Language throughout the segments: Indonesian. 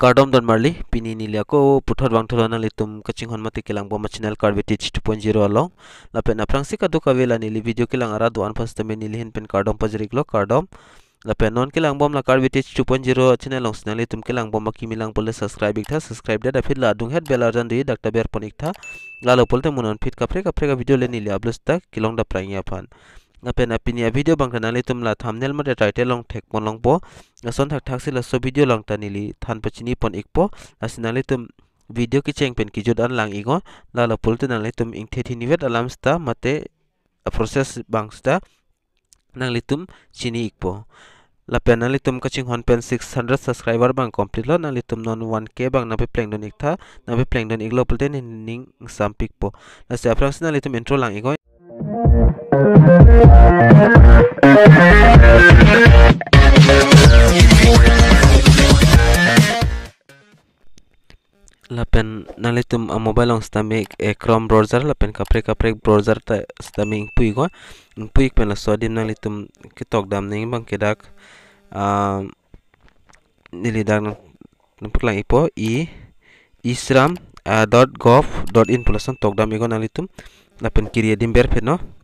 कार्डम मार्ली पीनी निलिया को पुथर बांगथलानुम कचिंग हनमती के लंग मचिनल कार्डवेटी टू पॉइंट जीरो अलॉन्ग लपे नफ्रांसी का दुखा वेला निली वीडियो के लंग आरा दुआन फसतमे नीली हिन पेन कार्डम पजरिग्लो कार्डम लपे नॉन के लंग बम ला कार्ड विटेज टू पॉइंट जीरो अच्छे लॉन्ग तुम के लंग की मिलंग बोले सब्सक्राइब एक था सब्सक्राइब डेट फिर ला दूंग लाल बोलते मुनान फिर कपड़े कपड़े का वीडियो ले नीले lapen apini video video bang thanali tumla thumbnail ma title long pon long po ason thak thak sila so video long tanili than pachini pon ikpo asinali tum video ki pen ki lang ingo Lalu pulte pul tanali tum ing the thini vet alam sta mate a process bang sta nangli tum chini ikpo lapen nali tum kaching hon pen 600 subscriber bang complete lo nali tum non 1k bang nabe plang don ikta nabe plang don iglo pulte ning sampik po. la apa afrang nali tum intro lang igoi lapen nalitum a mobile on stomach eh, a chrome browser lapen kaprek kaprek browser ta stomach pui go pui pen la sodim nalitum kitok dam ning bang kedak a nili dak lang ipo i isram a dot gov dot in pulasan tok dam ego nalitum lapen kiri kiria ya dimber no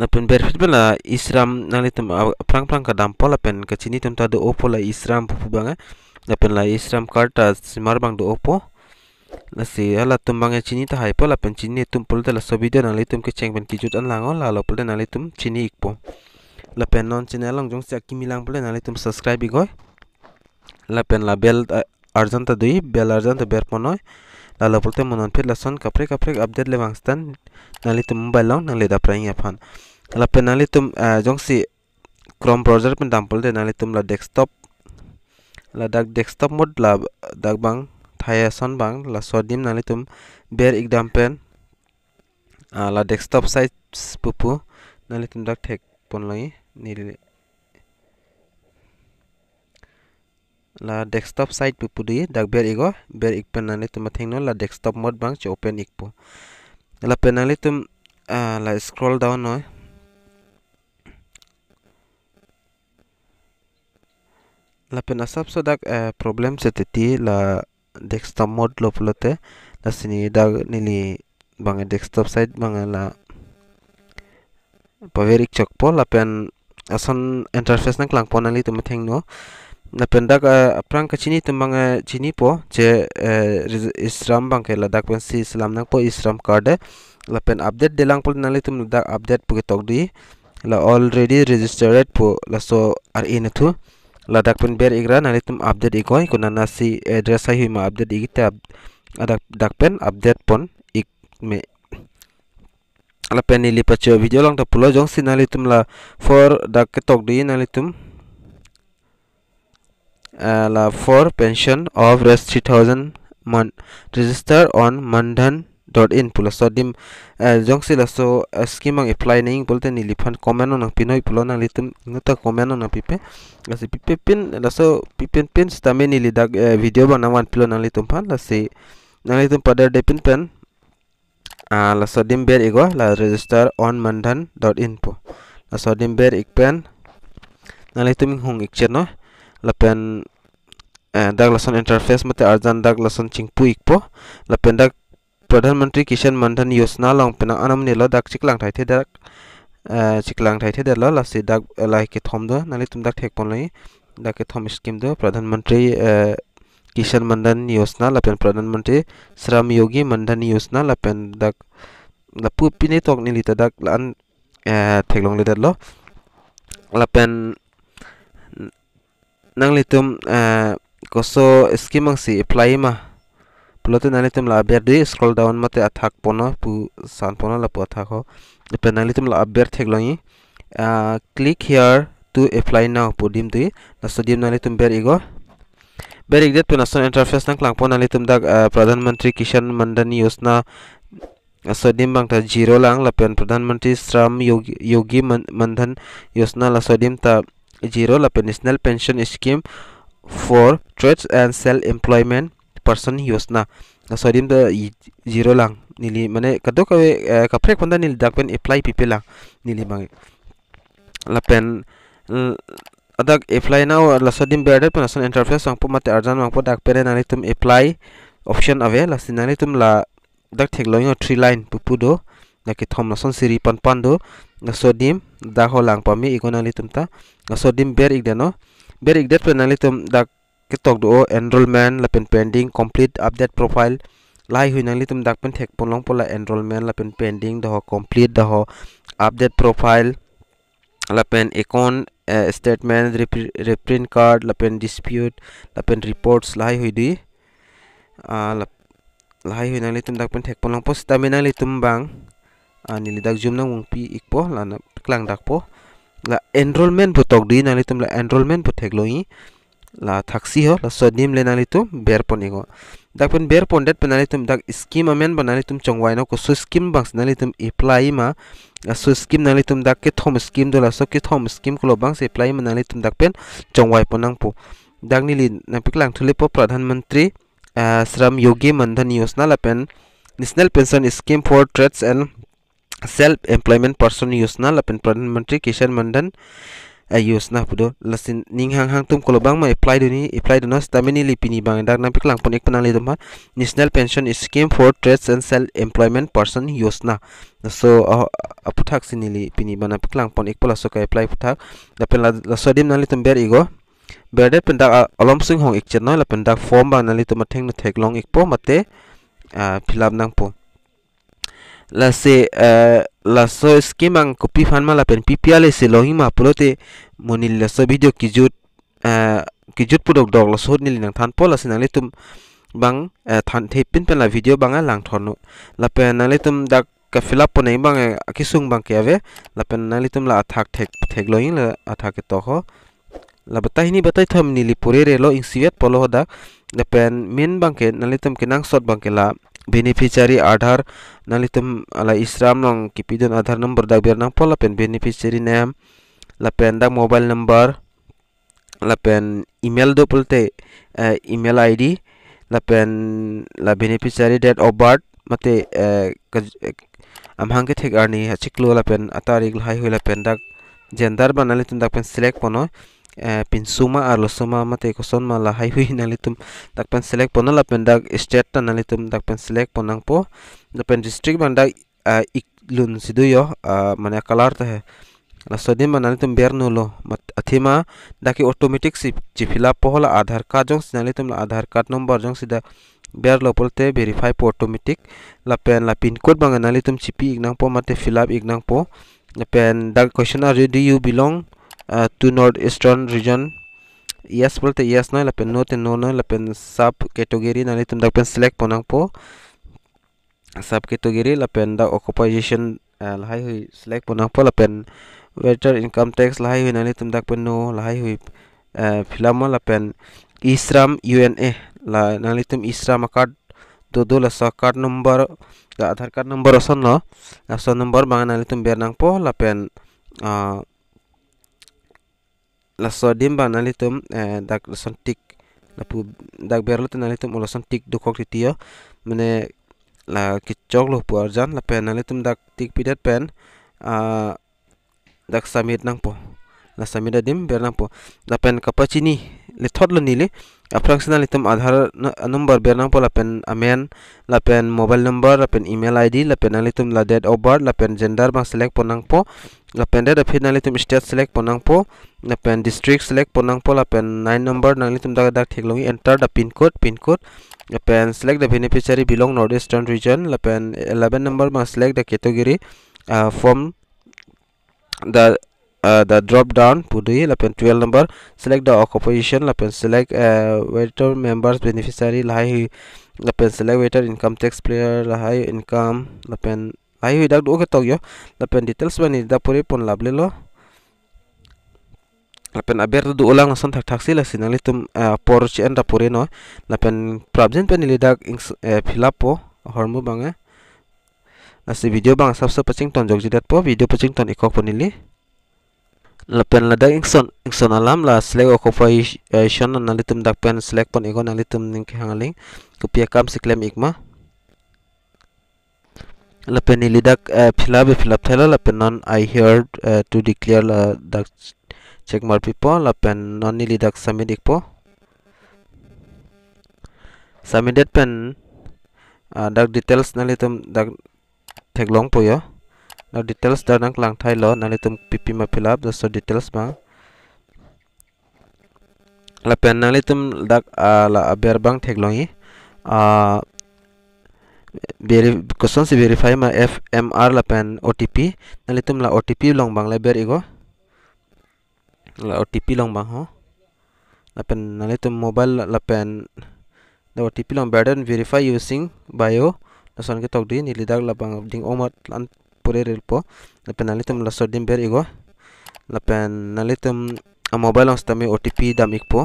na pen berfit bela isram nali tem uh, prang prang ka dam pola pen ka chini tem ta do opo la isram pupu banga eh. na pen la isram karta simar bang do opo la si ala eh, tem bang chini ta hai pola pen chini tem pol ta la sobi do nali keceng ke ceng pen jut an lango oh, la lo pol nali tum chini ikpo la pen non chini alang jong siak akimi lang pol nali tum subscribe igoi la pen la bel eh, arjan ta doi bel arjan ta ber ponoi la lo pol te monon pet la kaprek kaprek update lewangstan nali tum nali da prang ya la penali tum uh, eh, jong si chrome browser pen tampil de nali tum la desktop la dak desktop mod la dak bang thaya son bang la sodim nali tum bear ikdam ah, la desktop size pupu nali tum dak thek pon lai ni la desktop site pupu di dak ber igo bear ik pen nali tum thengno la desktop mod bang che open ikpo la penali tum eh, la scroll down noi La pena so dak eh, problem ti la desktop mode lo pelote la sini dak nili bang desktop side bang la paverik chok po la pen asan interface nak lang pon ali tumi theng no la pen dak aprang ka chini tum bang chini po je e, isram bang ke la dak pen si islam nak po isram card la pen update delang pol nali tum dak update pu tok di la already registered po la so ar in thu ladak pun ber igra nali tum update ikoi kuna nasi address ahi ma update igita adak dak pen update pon ik me ala pen ili pacho video long ta pulo jong si nali tum la for dak ke tok di nali tum la for pension of rest 3000 month register on mandhan dot in pulo so dim eh, jong sila so eh, skimang ang apply ning bolte ni lifan komeno nang pinoy pulo nang litum ngata komeno nang pipe lasi pipe pin laso pipen pin stame ni lidak eh, video ba nang wan pulo nang pan lasi nang litum pada depin pen laso dim ber igo la register on Mandan dot info laso dim ber ik pen nang litum hung ik la pen dag lason interface mate arjan dag lason chingpu ik po la pen dag प्रधानमंत्री किसान मानधन योजना लंग पेना अनम नेला दाक चिकलांग थाइथे दाक चिकलांग थाइथे दला लासि थम द नाले तुम दाक ठेक पनलै दाके थम स्कीम द प्रधानमंत्री किसान मानधन योजना लपेन प्रधानमंत्री श्रम योगी मानधन योजना लपेन दाक लपु पिने तोक नि लिता दाक लान थेकलोंग ले दलो लपेन nang litum koso skimang si apply ma pulote nali tum la aber di scroll down mate athak pono pu san pono la pu athak ho pe nali tum la aber thek loi uh, click here to apply now pu dim tui naso dim nali tum ber igo ber igdet pu naso interface nang lang pon nali tum dak uh, pradhan mantri kishan mandan yosna सोडियम बांगता जीरो लांग लपेन प्रधानमंत्री श्रम योगी, योगी मनधन योजना ला सोडियम ता जीरो लपेन national pension scheme for trades and self employment person person ಯೋಸ್ನ ಸಾರಿ zero ಜೀರೋ ಲಾಂಗ್ ನಿಲಿ ಮನೆ kawe, ಕವೆ ಕಪ್ರೆ ಕೊಂದ ನಿಲಿ ದಾಕ್ಪೆನ್ apply ಪಿಪೆ ಲಾಂಗ್ ನಿಲಿ ಮಂಗೆ ಲಪೆನ್ adak apply now lasadim berada person interface ang pumat arjan mang po dak pere nani tum apply option ave lasin nani tum la dak thek a three line pupudo na ki thom nason siri pan pan do sodim dak holang pami igon nani tum ta sodim ber no, ber igdat pe nani tum dak kitok do enrollment lapen pending complete update profile lai hui nangli tum dak pen thek polong pola enrollment lapen pending do complete do update profile lapen account uh, statement reprint card lapen dispute lapen reports lai hui di uh, lahai hui nang litum dak pen thek polong po stamina litum bang ani lidak zum nang mung pi ikpo lana klang dak po la enrollment bu tok di nang litum la enrollment bu thek loi ला थी हो लदीम लेना तुम बेर पनी को दाख बेर पंडेट पेना तुम दाग स्कीम अमेन बनाने तुम चंगवाई को सू स्कीम बांसना तुम इप्लाई मा सू स्कीम ना तुम दाग के थोम स्कीम दो के थम स्कीम को बांस इप्लाई मना तुम दाग पेन चंगवाई पनापो दाग निली लंथुले पो प्रधानमंत्री श्रम योगी मंधन योजना लपेन national pension scheme for trades and self employment person Yojana लपेन प्रधानमंत्री किसान मंधन ayus eh, na pudo lasin ning hang hang tum kolobang ma apply ni apply nas tamini lipini bang dak nam piklang pun ikpana li ma national pension scheme for trades and self employment person yosna so oh, aputhak sinili pini bana piklang pon ikpala so ka apply puthak lapen la sodim nali tum ber ego berde pendak ah, alom sing hong ikchen no lapen dak form bang nali tum theng na thek long po mate ah, philap nang po la se eh, la so skemang kopi fanma la pen pipiale se lohi ma monil la so video kijut eh, kijut pudok dok la so nil nang than pola sinang letum bang eh, than the pin pen la video bang lang thorno la pen letum dak ka filap pone bang eh, kisung bang ke ave la pen na letum la athak thek thek lohi la athak e to ho la batai ni batai tham nili pore re lo ing sivet polo la pen min bang ke na letum ke nang shot bang ke la बेनिफिसियारि आधार nalitum ala isram nong kipidon aadhar number dak ber nang pol lapen beneficiary name lapen dak mobile number lapen email do pulte uh, email id lapen la beneficiary date of birth mate uh, amhang ke thek arni achiklo lapen atari glhai hoi lapen dak gender banalitum dak pen select pono pin eh, pinsuma ar suma mate koson mala hai hui nalitum pen select ponal apen dak state ta nalitum takpen select ponang po lapen district bang dak eh, iklun sidu yo eh, mane color ta hai lasodi manali tum ber nulo mat athima daki automatic si chifila pohla aadhar card jong sinali la aadhar card number jong sida biar lo polte verify po automatic la pen la pin code bang anali chipi ignang po mate fill up ignang po la pen dak question are do you belong to northeastern region yes pulte yes na lapen no ten no na lapen sub category na litum dak pen select ponang po sub category lapen da occupation lahai hui select ponang po lapen water income tax lahai hui na litum dak pen no lahai hui filama lapen isram una la na litum isram card तो दो लसा card number Aadhaar card number असन ल असन नंबर बांगा नाले तुम बेरनांग पो लपेन laso dimba nalitum eh, dak lason tik lapu dak berlut nalitum olason tik dokok tiyo mene la kicok lo puarjan lapen nalitum dak tik pidat pen uh, dak samit nang po lasamida dim berna po la pen kapachi ni le thot la ni le a fractional item adhar number berna po la pen amen la pen mobile number la pen email id la pen alitum la date of birth la pen gender ma select ponang po la pen date of alitum state select ponang po la pen district select ponang po la pen nine number na alitum da da thik longi enter the pin code pin code la pen select the beneficiary belong northeastern region la pen 11 number ma select the category uh, form the Uh, the drop down put lapen 12 number select the occupation lapen select uh, waiter members beneficiary lahi lapen select waiter income tax player lahi income lapen lahi dak oke tok yo lapen details bani da puri pun lable lo lapen aber du ulang nasan tak taksi la sinali tum uh, por chen da puri no lapen prabjen pen lidak uh, filapo hormu bange eh. Nasi video bang subscribe sab pacing ton jog jidat po video pacing ton ikok ponili lapen ladak ingson ingson alam la na litum analitum pen slek pon ego litum ning hangaling kupia kam si siklem ikma lapen ilidak be eh, pila pela lapen non i heard eh, to declare la dak check mar pipo lapen non ilidak dikpo. ikpo submitted pen uh, dak details litum dak theklong po yo now details danang lang nanti nalitum pipi ma fill up so details ma la pen nalitum dak ah, la ah, berbang teglong Beri eh. ah, question si verify ma fmr la OTP, nanti nalitum la otp long bang la ego, la otp long bang ho la pen nalitum mobile la otp long better verify using bio nasan kita tok di nilidak la bang ding omat पुरे रिलपो लपेन आलितुम लसोडिम बेर इगो लपेन आलितुम मोबाइल अंस्तमे ओटीपी दाम इकपो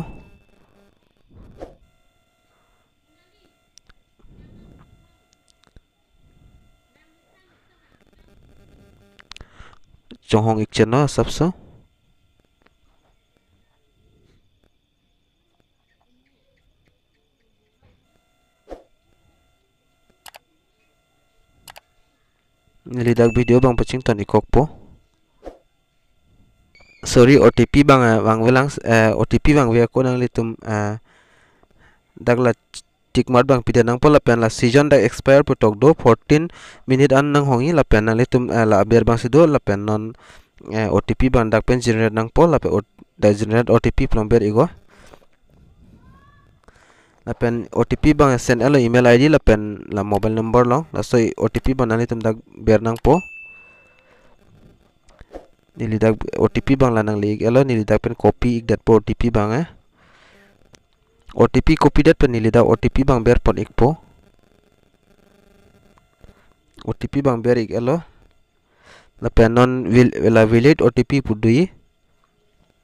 चोहोंग इक्चेन ना सबसा lidak video bang pacing ton ikok po sorry OTP bang eh, bang bilang uh, eh, OTP bang via ko nang litum uh, eh, dagla tik mat bang pida nang pola pen la season da expire putok do 14 minit an nang hongi la pen nang litum uh, la biar bang sido la pen non uh, OTP bang dak pen generate nang pola pe da generate OTP plomber igo la pen otp bang send elo email id la la mobile number lo, la soi otp banani tum biar nang po nili dag otp bang la nang lik elo nili dag pen copy ik dat po otp bang eh otp copy dat pen nili dag otp bang ber pon ik po otp bang ber ik elo la non vil la valid otp pudui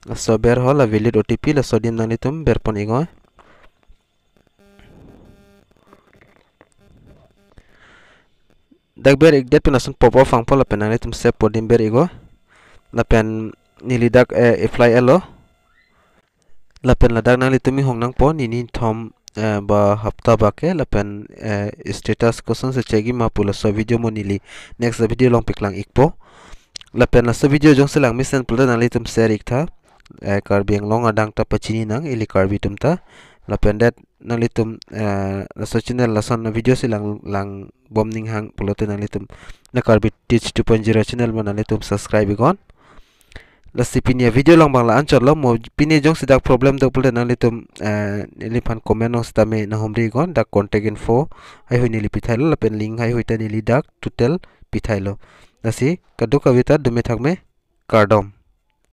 la so ber ho la valid otp la so dim nang tum ber pon ik eh dak ber ik depi pinasun pop off ang pola penang itum step podim ber igo lapen nili dag e eh, fly elo lapen ladak nang litumi ni po nini thom eh, ba hafta ba ke lapen eh, status question se chegi ma pula so video mo nili next video long pik piklang ikpo lapen la so video jong selang misen pula nang litum share ta kar biang long adang ta pachini nang ili kar tum ta la pendet nang litum la search na la son na video si lang lang bom ning hang pulote nang litum na karbi teach 2.0 channel man nang litum subscribe gon la sipinia video lang bang la anchor la mo pini jong sidak problem dak pulote nang litum elifan comment nang stame na homri gon dak contact info hai hui nili pithailo la pen link hai hui ta nili dak total pithailo nasi kadu kavita dume thakme kardom